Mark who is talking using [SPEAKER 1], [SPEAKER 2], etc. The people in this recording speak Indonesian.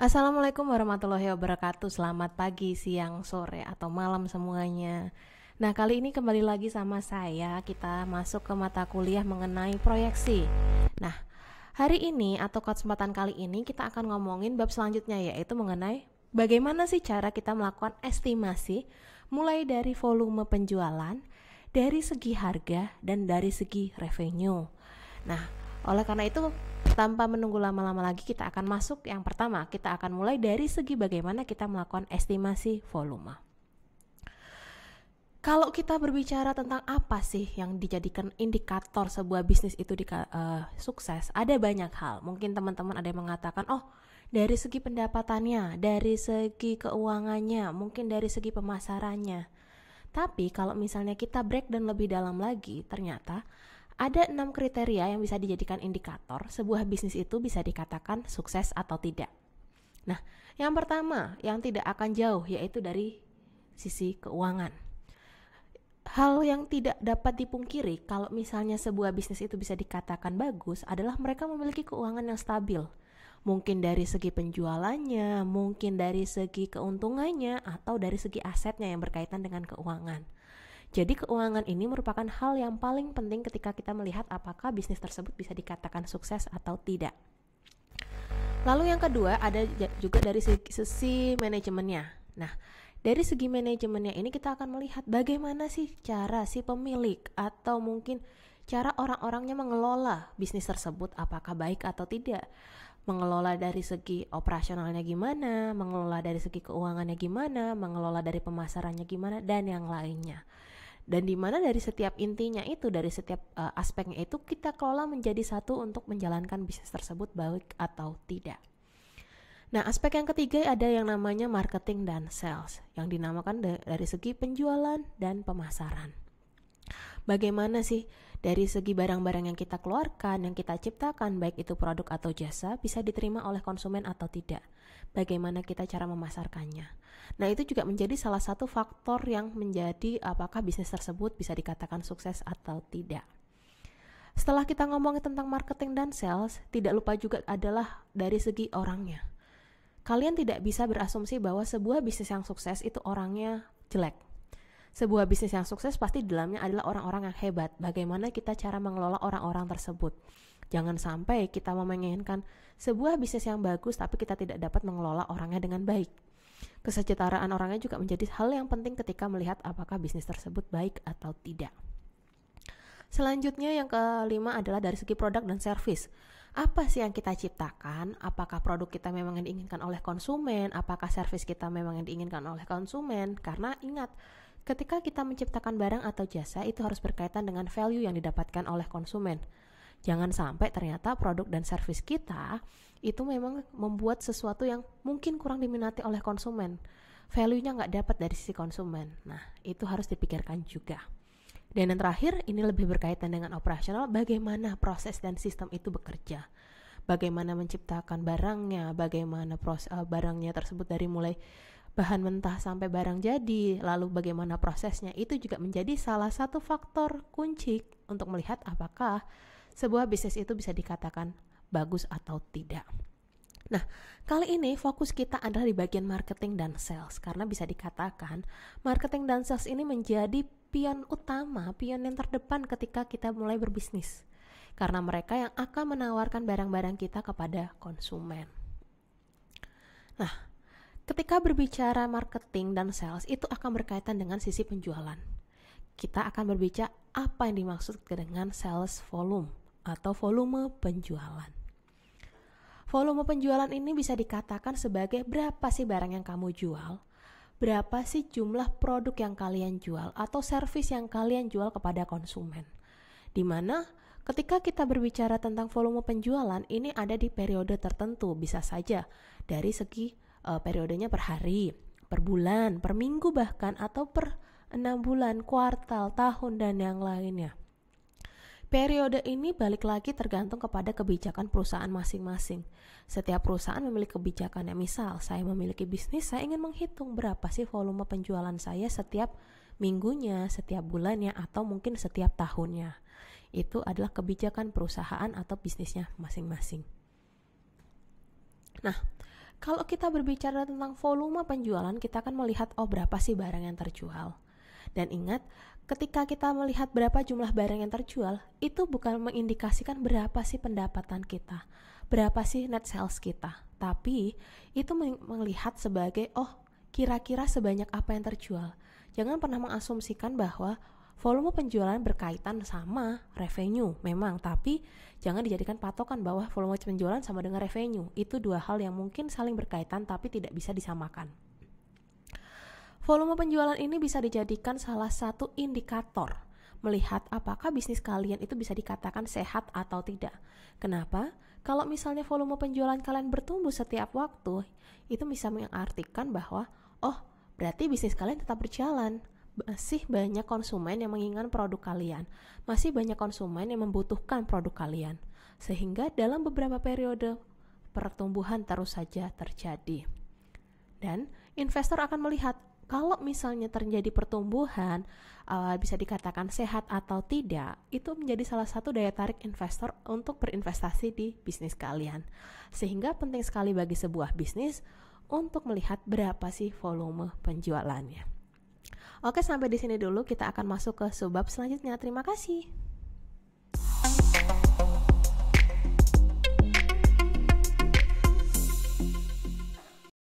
[SPEAKER 1] Assalamualaikum warahmatullahi wabarakatuh. Selamat pagi, siang, sore, atau malam semuanya. Nah, kali ini kembali lagi sama saya. Kita masuk ke mata kuliah mengenai proyeksi. Nah, hari ini atau kesempatan kali ini kita akan ngomongin bab selanjutnya yaitu mengenai bagaimana sih cara kita melakukan estimasi mulai dari volume penjualan, dari segi harga dan dari segi revenue. Nah, oleh karena itu tanpa menunggu lama-lama lagi kita akan masuk yang pertama, kita akan mulai dari segi bagaimana kita melakukan estimasi volume. Kalau kita berbicara tentang apa sih yang dijadikan indikator sebuah bisnis itu di, uh, eh, sukses, ada banyak hal. Mungkin teman-teman ada yang mengatakan, oh dari segi pendapatannya, dari segi keuangannya, mungkin dari segi pemasarannya. Tapi kalau misalnya kita break dan lebih dalam lagi, ternyata ada enam kriteria yang bisa dijadikan indikator sebuah bisnis itu bisa dikatakan sukses atau tidak. Nah, yang pertama yang tidak akan jauh yaitu dari sisi keuangan. Hal yang tidak dapat dipungkiri kalau misalnya sebuah bisnis itu bisa dikatakan bagus adalah mereka memiliki keuangan yang stabil. Mungkin dari segi penjualannya, mungkin dari segi keuntungannya, atau dari segi asetnya yang berkaitan dengan keuangan. Jadi keuangan ini merupakan hal yang paling penting ketika kita melihat apakah bisnis tersebut bisa dikatakan sukses atau tidak. Lalu yang kedua ada juga dari sisi manajemennya. Nah, dari segi manajemennya ini kita akan melihat bagaimana sih cara si pemilik atau mungkin cara orang-orangnya mengelola bisnis tersebut apakah baik atau tidak mengelola dari segi operasionalnya gimana, mengelola dari segi keuangannya gimana, mengelola dari pemasarannya gimana, dan yang lainnya dan di mana dari setiap intinya itu dari setiap uh, aspeknya itu kita kelola menjadi satu untuk menjalankan bisnis tersebut baik atau tidak. Nah aspek yang ketiga ada yang namanya marketing dan sales yang dinamakan dari segi penjualan dan pemasaran bagaimana sih dari segi barang-barang yang kita keluarkan, yang kita ciptakan, baik itu produk atau jasa, bisa diterima oleh konsumen atau tidak. Bagaimana kita cara memasarkannya. Nah, itu juga menjadi salah satu faktor yang menjadi apakah bisnis tersebut bisa dikatakan sukses atau tidak. Setelah kita ngomong tentang marketing dan sales, tidak lupa juga adalah dari segi orangnya. Kalian tidak bisa berasumsi bahwa sebuah bisnis yang sukses itu orangnya jelek sebuah bisnis yang sukses pasti dalamnya adalah orang-orang yang hebat. Bagaimana kita cara mengelola orang-orang tersebut? Jangan sampai kita memengenkan sebuah bisnis yang bagus tapi kita tidak dapat mengelola orangnya dengan baik. Kesejahteraan orangnya juga menjadi hal yang penting ketika melihat apakah bisnis tersebut baik atau tidak. Selanjutnya yang kelima adalah dari segi produk dan servis. Apa sih yang kita ciptakan? Apakah produk kita memang yang diinginkan oleh konsumen? Apakah servis kita memang yang diinginkan oleh konsumen? Karena ingat, Ketika kita menciptakan barang atau jasa, itu harus berkaitan dengan value yang didapatkan oleh konsumen. Jangan sampai ternyata produk dan servis kita itu memang membuat sesuatu yang mungkin kurang diminati oleh konsumen. Value-nya nggak dapat dari sisi konsumen. Nah, itu harus dipikirkan juga. Dan yang terakhir, ini lebih berkaitan dengan operasional, bagaimana proses dan sistem itu bekerja. Bagaimana menciptakan barangnya, bagaimana proses, uh, barangnya tersebut dari mulai bahan mentah sampai barang jadi, lalu bagaimana prosesnya itu juga menjadi salah satu faktor kunci untuk melihat apakah sebuah bisnis itu bisa dikatakan bagus atau tidak. Nah, kali ini fokus kita adalah di bagian marketing dan sales karena bisa dikatakan marketing dan sales ini menjadi pion utama, pion yang terdepan ketika kita mulai berbisnis. Karena mereka yang akan menawarkan barang-barang kita kepada konsumen. Nah, Ketika berbicara marketing dan sales itu akan berkaitan dengan sisi penjualan. Kita akan berbicara apa yang dimaksud dengan sales volume atau volume penjualan. Volume penjualan ini bisa dikatakan sebagai berapa sih barang yang kamu jual, berapa sih jumlah produk yang kalian jual atau servis yang kalian jual kepada konsumen. Dimana Ketika kita berbicara tentang volume penjualan, ini ada di periode tertentu, bisa saja dari segi e, periodenya per hari, per bulan, per minggu bahkan atau per enam bulan, kuartal, tahun dan yang lainnya. Periode ini balik lagi tergantung kepada kebijakan perusahaan masing-masing. Setiap perusahaan memiliki kebijakan yang Misal, saya memiliki bisnis, saya ingin menghitung berapa sih volume penjualan saya setiap minggunya, setiap bulannya, atau mungkin setiap tahunnya. Itu adalah kebijakan perusahaan atau bisnisnya masing-masing. Nah, kalau kita berbicara tentang volume penjualan, kita akan melihat oh berapa sih barang yang terjual. Dan ingat, ketika kita melihat berapa jumlah barang yang terjual, itu bukan mengindikasikan berapa sih pendapatan kita, berapa sih net sales kita, tapi itu melihat sebagai oh kira-kira sebanyak apa yang terjual. Jangan pernah mengasumsikan bahwa volume penjualan berkaitan sama revenue memang, tapi jangan dijadikan patokan bahwa volume penjualan sama dengan revenue. Itu dua hal yang mungkin saling berkaitan tapi tidak bisa disamakan. Volume penjualan ini bisa dijadikan salah satu indikator melihat apakah bisnis kalian itu bisa dikatakan sehat atau tidak. Kenapa? Kalau misalnya volume penjualan kalian bertumbuh setiap waktu, itu bisa mengartikan bahwa oh, berarti bisnis kalian tetap berjalan masih banyak konsumen yang menginginkan produk kalian, masih banyak konsumen yang membutuhkan produk kalian, sehingga dalam beberapa periode pertumbuhan terus saja terjadi. Dan investor akan melihat kalau misalnya terjadi pertumbuhan uh, bisa dikatakan sehat atau tidak, itu menjadi salah satu daya tarik investor untuk berinvestasi di bisnis kalian. Sehingga penting sekali bagi sebuah bisnis untuk melihat berapa sih volume penjualannya. Oke, sampai di sini dulu kita akan masuk ke subbab selanjutnya. Terima kasih.